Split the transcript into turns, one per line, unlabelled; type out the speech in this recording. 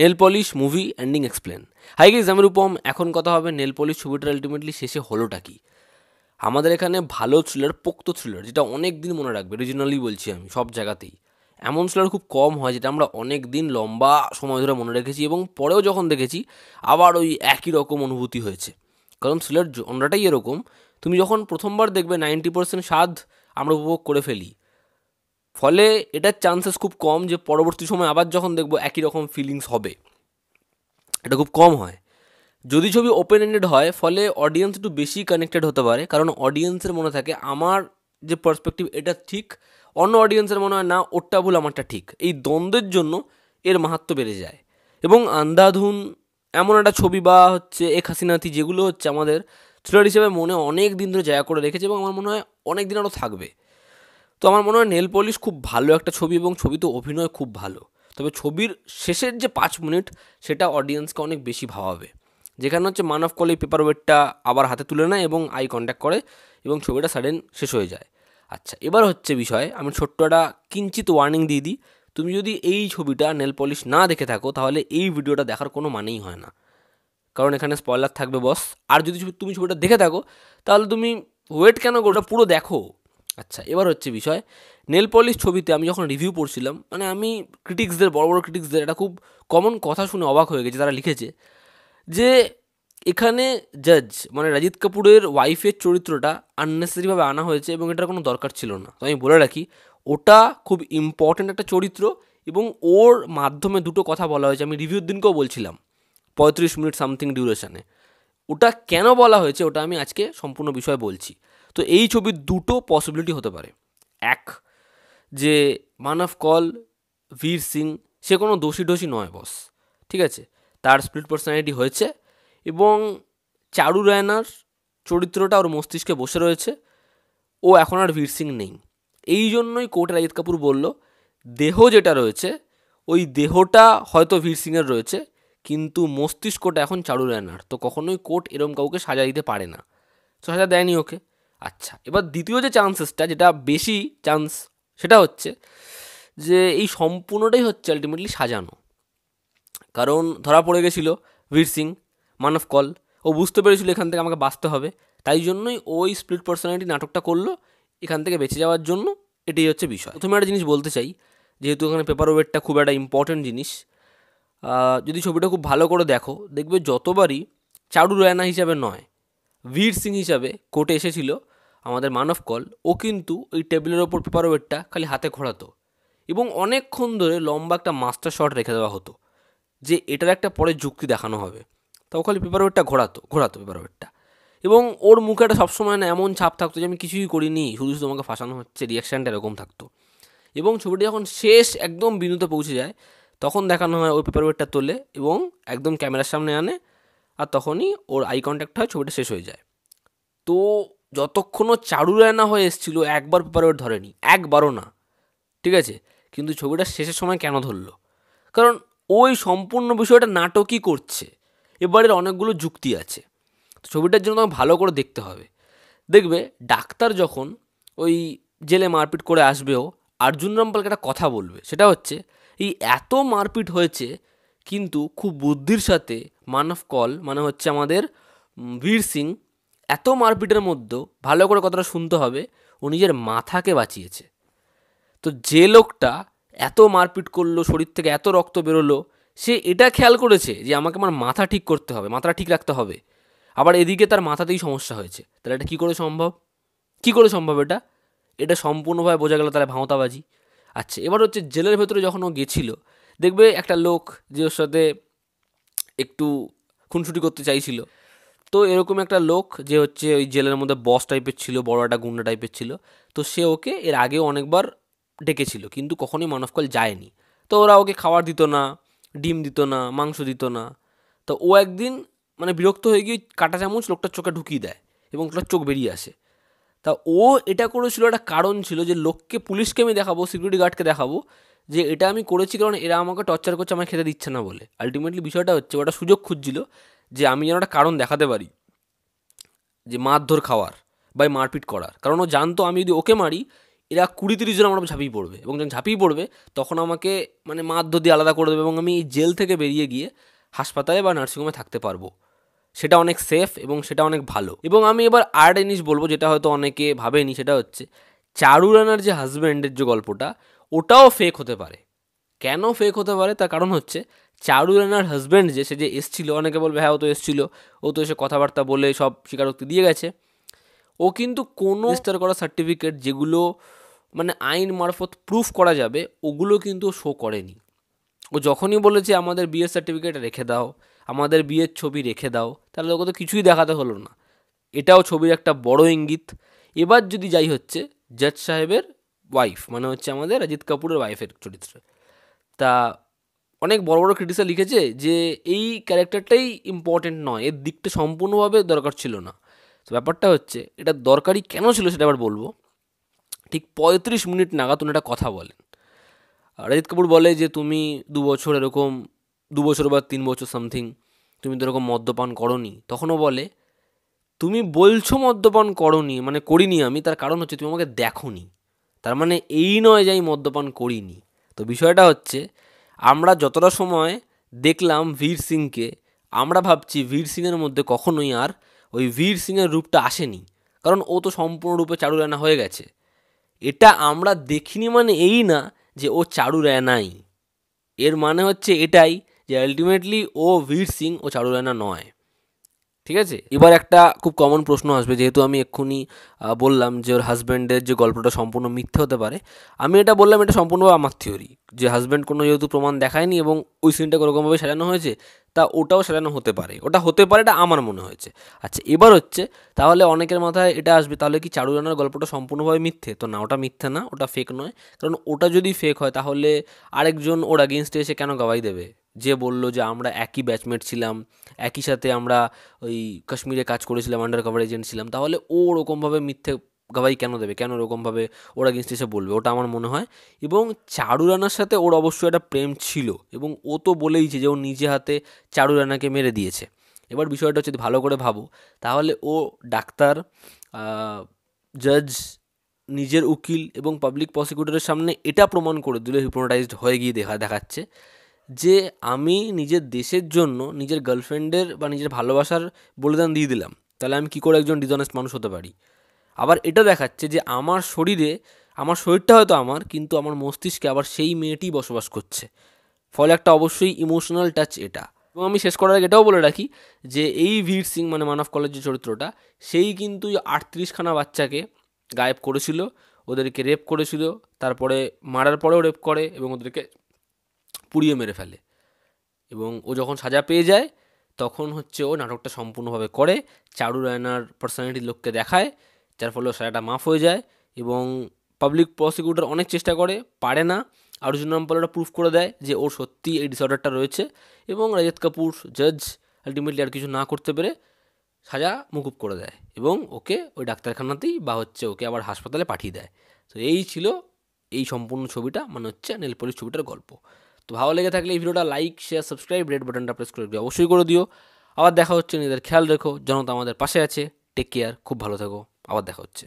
nail polish movie ending explain hi guys আমি রূপম এখন কথা হবে নেল পলিশ ছবিটার আলটিমেটলি শেষে হলোটা কি আমাদের এখানে ভালো থ্রিলার পোক্ত থ্রিলার যেটা অনেক দিন মনে রাখবে রিজিনালি বলছি আমি সব জায়গাতেই এমন থ্রিলার খুব কম হয় যেটা আমরা অনেক দিন লম্বা সময় ধরে মনে রেখেছি এবং পরেও যখন দেখেছি আবার ওই একই রকম অনুভূতি হয়েছে কারণ থ্রিলার জনরাটাই এরকম তুমি যখন প্রথমবার দেখবে নাইনটি পার্সেন্ট স্বাদ আমরা উপভোগ করে ফেলি ফলে এটার চান্সেস খুব কম যে পরবর্তী সময় আবার যখন দেখব একই রকম ফিলিংস হবে এটা খুব কম হয় যদি ছবি ওপেন এন্ডেড হয় ফলে অডিয়েন্স একটু বেশি কানেক্টেড হতে পারে কারণ অডিয়েন্সের মনে থাকে আমার যে পার্সপেক্টিভ এটা ঠিক অন্য অডিয়েন্সের মনে হয় না ওরটা ভুল আমারটা ঠিক এই দ্বন্দ্বের জন্য এর মাহাত্ম বেড়ে যায় এবং আন্ধাধুন এমন একটা ছবি বা হচ্ছে এক হাসিনাতি যেগুলো হচ্ছে আমাদের থ্রিলার হিসেবে মনে অনেক দিন ধরে জায়গা করে রেখেছে এবং আমার মনে হয় অনেক দিন আরও থাকবে তো আমার মনে হয় নেল পলিশ খুব ভালো একটা ছবি এবং ছবি তো অভিনয় খুব ভালো তবে ছবির শেষের যে পাঁচ মিনিট সেটা অডিয়েন্সকে অনেক বেশি ভাবাবে যেখানে হচ্ছে মান অফ কলে পেপার ওয়েটটা আবার হাতে তুলে নেয় এবং আই কন্ট্যাক্ট করে এবং ছবিটা সাডেন শেষ হয়ে যায় আচ্ছা এবার হচ্ছে বিষয় আমি ছোট্টটা কিঞ্চিত ওয়ার্নিং দিয়ে দিই তুমি যদি এই ছবিটা নেল পলিশ না দেখে থাকো তাহলে এই ভিডিওটা দেখার কোনো মানেই হয় না কারণ এখানে স্পয়লার থাকবে বস আর যদি তুমি ছবিটা দেখে থাকো তাহলে তুমি ওয়েট কেন ওটা পুরো দেখো আচ্ছা এবার হচ্ছে বিষয় নেল পলিশ ছবিতে আমি যখন রিভিউ পড়ছিলাম মানে আমি ক্রিটিক্সদের বড় বড় ক্রিটিক্সদের একটা খুব কমন কথা শুনে অবাক হয়ে গেছে তারা লিখেছে যে এখানে জাজ মানে রাজিত কাপুরের ওয়াইফের চরিত্রটা আননেসেসারিভাবে আনা হয়েছে এবং এটার কোনো দরকার ছিল না তো আমি বলে রাখি ওটা খুব ইম্পর্ট্যান্ট একটা চরিত্র এবং ওর মাধ্যমে দুটো কথা বলা হয়েছে আমি রিভিউর দিনকেও বলছিলাম পঁয়ত্রিশ মিনিট সামথিং ডিউরেশানে ওটা কেন বলা হয়েছে ওটা আমি আজকে সম্পূর্ণ বিষয় বলছি তো এই ছবির দুটো পসিবিলিটি হতে পারে এক যে মান অফ কল ভীর সিং সে কোনো দোষী ডোষী নয় বস ঠিক আছে তার স্প্লিট পার্সোনালিটি হয়েছে এবং চারু রায়নার চরিত্রটা ওর মস্তিষ্কে বসে রয়েছে ও এখন আর ভীর সিং নেই এই জন্যই কোর্ট রাজিত কাপুর বলল দেহ যেটা রয়েছে ওই দেহটা হয়তো ভীর সিংয়ের রয়েছে কিন্তু মস্তিষ্কটা এখন চারু রায়নার তো কখনোই কোর্ট এরম কাউকে সাজা দিতে পারে না তো সাজা দেয়নি ওকে আচ্ছা এবার দ্বিতীয় যে চান্সেসটা যেটা বেশি চান্স সেটা হচ্ছে যে এই সম্পূর্ণটাই হচ্ছে আলটিমেটলি সাজানো কারণ ধরা পড়ে গেছিল বীর সিং মান অফ কল ও বুঝতে পেরেছিল এখান থেকে আমাকে বাঁচতে হবে তাই জন্যই ওই স্প্লিট পার্সোনালিটি নাটকটা করলো এখান থেকে বেঁচে যাওয়ার জন্য এটাই হচ্ছে বিষয় প্রথমে একটা জিনিস বলতে চাই যেহেতু এখানে পেপার ওয়েটটা খুব একটা ইম্পর্ট্যান্ট জিনিস যদি ছবিটা খুব ভালো করে দেখো দেখবে যতবারই চারু রায়না হিসাবে নয় বীর সিং হিসাবে কোর্টে এসেছিলো আমাদের মানব কল ও কিন্তু ওই টেবিলের ওপর পেপার ওয়েটটা খালি হাতে ঘোরাতো এবং অনেকক্ষণ ধরে লম্বা একটা মাস্টার শট রেখে দেওয়া হতো যে এটার একটা পরে যুক্তি দেখানো হবে তাও খালি পেপার ওয়েটটা ঘোরাতো ঘোরাতো পেপার ওয়েটটা এবং ওর মুখে একটা সবসময় না এমন ছাপ থাকতো যে আমি কিছুই করিনি শুধু শুধু তোমাকে ফাঁসানো হচ্ছে রিয়াকশানটা এরকম থাকতো এবং ছবিটি যখন শেষ একদম বিনুতে পৌঁছে যায় তখন দেখানো হয় ওই পেপার ওয়েটটা তোলে এবং একদম ক্যামেরার সামনে আনে আর তখনই ওর আই কন্ট্যাক্ট হয় ছবিটা শেষ হয়ে যায় তো যতক্ষণও চারু রায়না হয়ে এসেছিল একবার পেপার ওয়েট ধরেনি একবারও না ঠিক আছে কিন্তু ছবিটা শেষের সময় কেন ধরলো কারণ ওই সম্পূর্ণ বিষয়টা নাটকই করছে এবারের অনেকগুলো যুক্তি আছে ছবিটার জন্য তোমাকে ভালো করে দেখতে হবে দেখবে ডাক্তার যখন ওই জেলে মারপিট করে আসবেও অর্জুন রামপালকে একটা কথা বলবে সেটা হচ্ছে এই এত মারপিট হয়েছে কিন্তু খুব বুদ্ধির সাথে মান অফ কল মানে হচ্ছে আমাদের বীর সিং এত মারপিটের মধ্যেও ভালো করে কথাটা শুনতে হবে ও নিজের মাথাকে বাঁচিয়েছে তো যে লোকটা এত মারপিট করলো শরীর থেকে এত রক্ত বেরোলো সে এটা খেয়াল করেছে যে আমাকে আমার মাথা ঠিক করতে হবে মাথাটা ঠিক রাখতে হবে আবার এদিকে তার মাথাতেই সমস্যা হয়েছে তাহলে এটা কী করে সম্ভব কী করে সম্ভব এটা এটা সম্পূর্ণভাবে বোঝা গেল তাহলে ভাঁওতাবাজি আচ্ছা এবার হচ্ছে জেলের ভেতরে যখন ও গেছিল দেখবে একটা লোক যে ওর সাথে একটু খুনসুটি করতে চাইছিল তো এরকম একটা লোক যে হচ্ছে ওই জেলের মধ্যে বস টাইপের ছিল বড় একটা গুন্ডা টাইপের ছিল তো সে ওকে এর আগেও অনেকবার ডেকেছিল কিন্তু কখনোই মানবকল যায়নি তো ওরা ওকে খাবার দিত না ডিম দিত না মাংস দিত না তো ও একদিন মানে বিরক্ত হয়ে গিয়ে কাটা চামচ লোকটার চোখে ঢুকিয়ে দেয় এবং লোকটার চোখ বেরিয়ে আসে তা ও এটা করেছিল একটা কারণ ছিল যে লোককে পুলিশকে আমি দেখাবো সিকিউরিটি গার্ডকে দেখাবো যে এটা আমি করেছি কারণ এরা আমাকে টর্চার করছে আমার খেতে দিচ্ছে না বলে আলটিমেটলি বিষয়টা হচ্ছে ওটা সুযোগ খুঁজছিল যে আমি যেন একটা কারণ দেখাতে পারি যে মারধর খাওয়ার বা মারপিট করার কারণ ও জানতো আমি যদি ওকে মারি এরা কুড়ি তিরিশ জন আমার ঝাঁপিয়ে পড়বে এবং যখন ঝাঁপিয়ে পড়বে তখন আমাকে মানে মারধর দিয়ে আলাদা করে দেবে এবং আমি জেল থেকে বেরিয়ে গিয়ে হাসপাতালে বা নার্সিংহোমে থাকতে পারবো সেটা অনেক সেফ এবং সেটা অনেক ভালো এবং আমি এবার আর জিনিস বলবো যেটা হয়তো অনেকে ভাবেনি সেটা হচ্ছে চারু রানার যে হাজব্যান্ডের যে গল্পটা ওটাও ফেক হতে পারে কেন ফেক হতে পারে তার কারণ হচ্ছে চারু রানার হাজব্যান্ড যে সে যে এসছিল অনেকে বলবে হ্যাঁ ও তো এসছিল ও তো এসে কথাবার্তা বলে সব স্বীকারোক্তি দিয়ে গেছে ও কিন্তু কোনো রেজিস্টার করা সার্টিফিকেট যেগুলো মানে আইন মারফত প্রুফ করা যাবে ওগুলো কিন্তু শো করেনি ও যখনই বলেছে আমাদের বিয়ের সার্টিফিকেট রেখে দাও আমাদের বিয়ের ছবি রেখে দাও তাহলে ওকে তো কিছুই দেখাতে হলো না এটাও ছবির একটা বড় ইঙ্গিত এবার যদি যাই হচ্ছে জজ সাহেবের ওয়াইফ মানে হচ্ছে আমাদের অজিত কাপুরের ওয়াইফের চরিত্র তা অনেক বড় বড় ক্রিটিক্সে লিখেছে যে এই ক্যারেক্টারটাই ইম্পর্টেন্ট নয় এর দিকটা সম্পূর্ণভাবে দরকার ছিল না তো ব্যাপারটা হচ্ছে এটা দরকারি কেন ছিল সেটা আবার বলবো ঠিক পঁয়ত্রিশ মিনিট নাগাদ উনি একটা কথা বলেন রজিত কাপুর বলে যে তুমি দু বছর এরকম দু বছর বা তিন বছর সামথিং তুমি তো এরকম মদ্যপান করনি তখনও বলে তুমি বলছো মদ্যপান করনি মানে করিনি আমি তার কারণ হচ্ছে তুমি আমাকে দেখো তার মানে এই নয় যে আমি মদ্যপান করিনি তো বিষয়টা হচ্ছে আমরা যতটা সময় দেখলাম বীর সিংকে আমরা ভাবছি বীর সিংয়ের মধ্যে কখনোই আর ওই বীর সিংয়ের রূপটা আসেনি কারণ ও তো সম্পূর্ণরূপে চারু রায়না হয়ে গেছে এটা আমরা দেখিনি মানে এই না যে ও চারু রায়নাই এর মানে হচ্ছে এটাই যে আলটিমেটলি ও বীর সিং ও চারু রায়না নয় ঠিক আছে এবার একটা খুব কমন প্রশ্ন আসবে যেহেতু আমি এক্ষুনি বললাম যে ওর হাজব্যান্ডের যে গল্পটা সম্পূর্ণ মিথ্যে হতে পারে আমি এটা বললাম এটা সম্পূর্ণভাবে আমার থিওরি যে হাজব্যান্ড কোনো যেহেতু প্রমাণ দেখায়নি এবং ওই সিনটা কোনোরকমভাবে সাজানো হয়েছে তা ওটাও সাজানো হতে পারে ওটা হতে পারে এটা আমার মনে হয়েছে আচ্ছা এবার হচ্ছে তাহলে অনেকের মাথায় এটা আসবে তাহলে কি চারুজনের গল্পটা সম্পূর্ণভাবে মিথ্যে তো না ওটা মিথ্যে না ওটা ফেক নয় কারণ ওটা যদি ফেক হয় তাহলে আরেকজন ওর আগেনস্টে এসে কেন গাওয়াই দেবে যে বলল যে আমরা একই ব্যাচমেট ছিলাম একই সাথে আমরা ওই কাশ্মীরে কাজ করেছিলাম আন্ডার কভার এজেন্ট ছিলাম তাহলে ও ওরকমভাবে মিথ্যে গাবাই কেন দেবে কেন ওরকমভাবে ওর এগেনস্ট এসে বলবে ওটা আমার মনে হয় এবং চারু রানার সাথে ওর অবশ্যই একটা প্রেম ছিল এবং ও তো বলেইছে যে ও নিজে হাতে চারু রানাকে মেরে দিয়েছে এবার বিষয়টা যদি ভালো করে ভাবো তাহলে ও ডাক্তার জজ নিজের উকিল এবং পাবলিক প্রসিকিউটরের সামনে এটা প্রমাণ করে দিল হিপনোটাইজড হয়ে গিয়ে দেখা দেখাচ্ছে যে আমি নিজের দেশের জন্য নিজের গার্লফ্রেন্ডের বা নিজের ভালোবাসার বলিদান দিয়ে দিলাম তাহলে আমি কী করে একজন ডিজনেস্ট মানুষ হতে পারি আবার এটা দেখাচ্ছে যে আমার শরীরে আমার শরীরটা হয়তো আমার কিন্তু আমার মস্তিষ্কে আবার সেই মেয়েটি বসবাস করছে ফলে একটা অবশ্যই ইমোশনাল টাচ এটা এবং আমি শেষ করার আগে এটাও বলে রাখি যে এই ভীর সিং মানে মানব কলেজের চরিত্রটা সেই কিন্তু আটত্রিশখানা বাচ্চাকে গায়েব করেছিল ওদেরকে রেপ করেছিল তারপরে মারার পরেও রেপ করে এবং ওদেরকে পুড়িয়ে মেরে ফেলে এবং ও যখন সাজা পেয়ে যায় তখন হচ্ছে ও নাটকটা সম্পূর্ণভাবে করে চারু রায়নার পার্সোনালিটির লোককে দেখায় যার ফলে সাজাটা মাফ হয়ে যায় এবং পাবলিক প্রসিকিউটর অনেক চেষ্টা করে পারে না আর্জুন ওটা প্রুফ করে দেয় যে ওর সত্যি এই ডিসঅর্ডারটা রয়েছে এবং রাজত কাপুর জাজ আলটিমেটলি আর কিছু না করতে পেরে সাজা মুকুব করে দেয় এবং ওকে ওই ডাক্তারখানাতেই বা হচ্ছে ওকে আবার হাসপাতালে পাঠিয়ে দেয় তো এই ছিল এই সম্পূর্ণ ছবিটা মানে হচ্ছে নেলপলিশ ছবিটার গল্প তো ভালো লেগে থাকলে এই ভিডিওটা লাইক শেয়ার সাবস্ক্রাইব রেড বাটনটা প্রেস করে অবশ্যই করে দিও আবার দেখা হচ্ছে নিজেদের খেয়াল রেখো জনতা আমাদের পাশে আছে টেক কেয়ার খুব ভালো থেকো আবার দেখা হচ্ছে